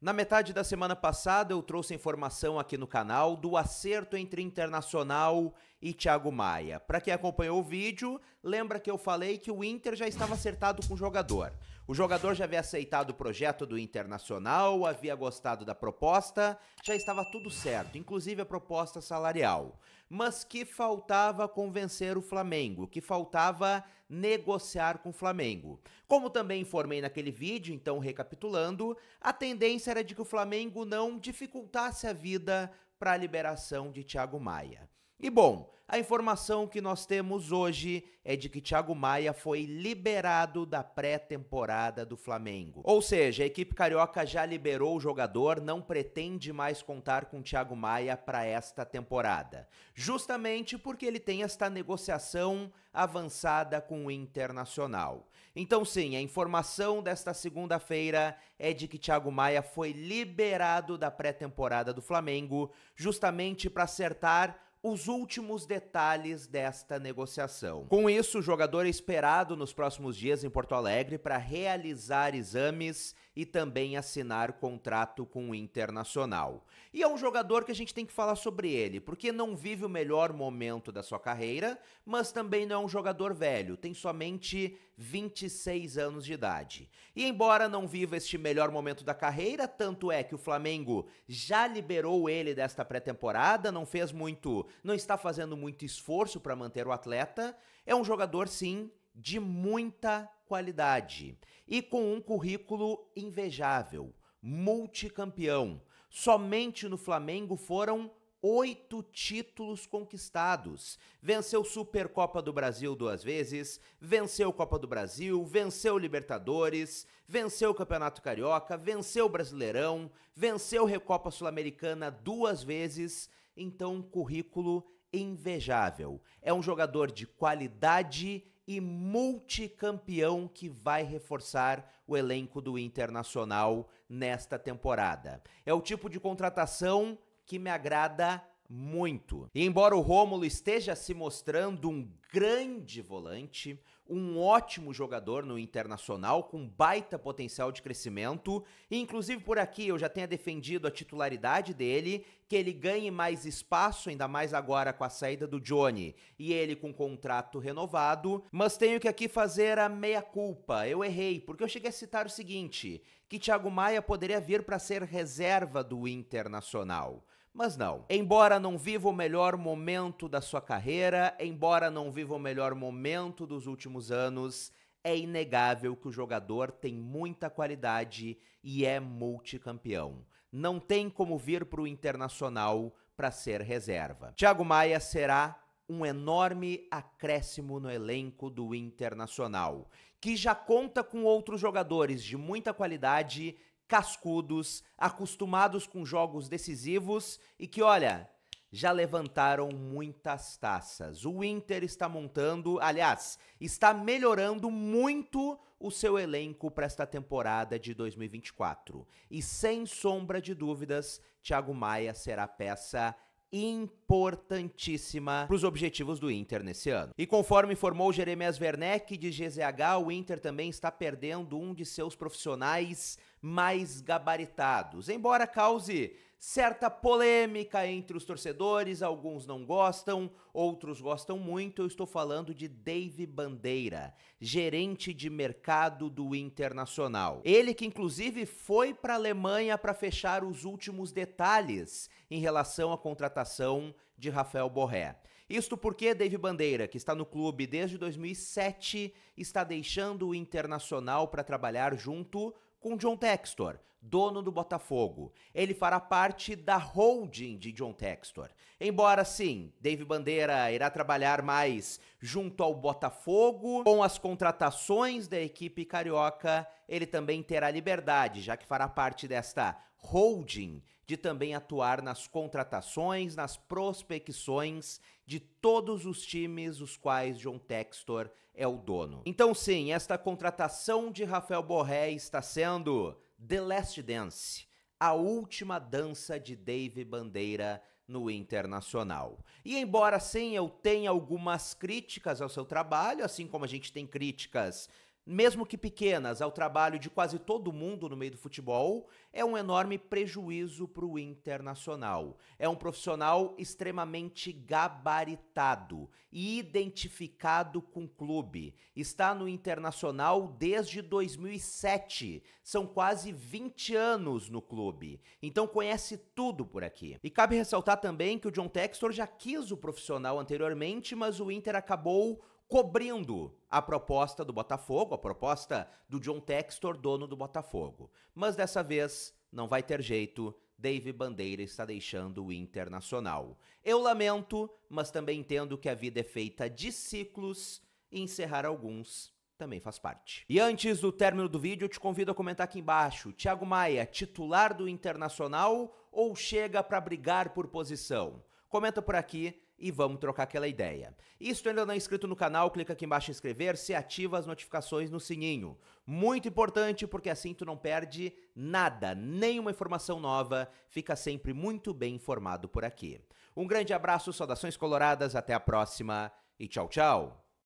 Na metade da semana passada, eu trouxe informação aqui no canal do acerto entre Internacional e Thiago Maia. Para quem acompanhou o vídeo, lembra que eu falei que o Inter já estava acertado com o jogador. O jogador já havia aceitado o projeto do Internacional, havia gostado da proposta, já estava tudo certo, inclusive a proposta salarial. Mas que faltava convencer o Flamengo, que faltava negociar com o Flamengo. Como também informei naquele vídeo, então recapitulando, a tendência era de que o Flamengo não dificultasse a vida para a liberação de Thiago Maia. E bom, a informação que nós temos hoje é de que Thiago Maia foi liberado da pré-temporada do Flamengo. Ou seja, a equipe carioca já liberou o jogador, não pretende mais contar com Thiago Maia para esta temporada. Justamente porque ele tem esta negociação avançada com o Internacional. Então, sim, a informação desta segunda-feira é de que Thiago Maia foi liberado da pré-temporada do Flamengo, justamente para acertar os últimos detalhes desta negociação. Com isso, o jogador é esperado nos próximos dias em Porto Alegre para realizar exames e também assinar contrato com o Internacional. E é um jogador que a gente tem que falar sobre ele, porque não vive o melhor momento da sua carreira, mas também não é um jogador velho, tem somente 26 anos de idade. E embora não viva este melhor momento da carreira, tanto é que o Flamengo já liberou ele desta pré-temporada, não fez muito não está fazendo muito esforço para manter o atleta, é um jogador sim de muita qualidade e com um currículo invejável, multicampeão. Somente no Flamengo foram oito títulos conquistados. Venceu Supercopa do Brasil duas vezes, venceu Copa do Brasil, venceu Libertadores, venceu o Campeonato Carioca, venceu Brasileirão, venceu Recopa Sul-Americana duas vezes, então um currículo invejável. É um jogador de qualidade e multicampeão que vai reforçar o elenco do Internacional nesta temporada. É o tipo de contratação que me agrada muito. E embora o Rômulo esteja se mostrando um grande volante, um ótimo jogador no internacional com baita potencial de crescimento, e inclusive por aqui eu já tenha defendido a titularidade dele, que ele ganhe mais espaço, ainda mais agora com a saída do Johnny e ele com contrato renovado, mas tenho que aqui fazer a meia culpa. Eu errei, porque eu cheguei a citar o seguinte, que Thiago Maia poderia vir para ser reserva do Internacional. Mas não. Embora não viva o melhor momento da sua carreira, embora não viva o melhor momento dos últimos anos, é inegável que o jogador tem muita qualidade e é multicampeão. Não tem como vir para o internacional para ser reserva. Thiago Maia será um enorme acréscimo no elenco do Internacional, que já conta com outros jogadores de muita qualidade cascudos, acostumados com jogos decisivos e que, olha, já levantaram muitas taças. O Inter está montando, aliás, está melhorando muito o seu elenco para esta temporada de 2024. E sem sombra de dúvidas, Thiago Maia será peça importantíssima para os objetivos do Inter nesse ano. E conforme informou Jeremias Werneck de GZH, o Inter também está perdendo um de seus profissionais mais gabaritados, embora cause certa polêmica entre os torcedores, alguns não gostam, outros gostam muito. Eu estou falando de Dave Bandeira, gerente de mercado do Internacional. Ele que inclusive foi para a Alemanha para fechar os últimos detalhes em relação à contratação de Rafael Borré. Isto porque Dave Bandeira, que está no clube desde 2007, está deixando o Internacional para trabalhar junto com John Textor, dono do Botafogo. Ele fará parte da holding de John Textor. Embora sim, Dave Bandeira irá trabalhar mais junto ao Botafogo, com as contratações da equipe carioca, ele também terá liberdade, já que fará parte desta holding de também atuar nas contratações, nas prospecções de todos os times os quais John Textor é o dono. Então sim, esta contratação de Rafael Borré está sendo The Last Dance, a última dança de Dave Bandeira no Internacional. E embora sim eu tenha algumas críticas ao seu trabalho, assim como a gente tem críticas mesmo que pequenas, ao trabalho de quase todo mundo no meio do futebol, é um enorme prejuízo para o internacional. É um profissional extremamente gabaritado e identificado com o clube. Está no internacional desde 2007, são quase 20 anos no clube, então conhece tudo por aqui. E cabe ressaltar também que o John Textor já quis o profissional anteriormente, mas o Inter acabou cobrindo a proposta do Botafogo, a proposta do John Textor, dono do Botafogo. Mas dessa vez não vai ter jeito, Dave Bandeira está deixando o Internacional. Eu lamento, mas também entendo que a vida é feita de ciclos e encerrar alguns também faz parte. E antes do término do vídeo, eu te convido a comentar aqui embaixo. Thiago Maia, titular do Internacional ou chega para brigar por posição? Comenta por aqui e vamos trocar aquela ideia. E se tu ainda não é inscrito no canal, clica aqui embaixo em inscrever-se e ativa as notificações no sininho. Muito importante porque assim tu não perde nada, nenhuma informação nova, fica sempre muito bem informado por aqui. Um grande abraço, saudações coloradas, até a próxima e tchau, tchau!